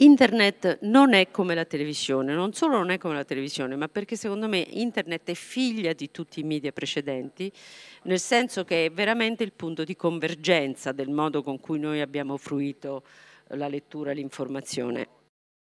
Internet non è come la televisione, non solo non è come la televisione, ma perché secondo me Internet è figlia di tutti i media precedenti, nel senso che è veramente il punto di convergenza del modo con cui noi abbiamo fruito la lettura, l'informazione.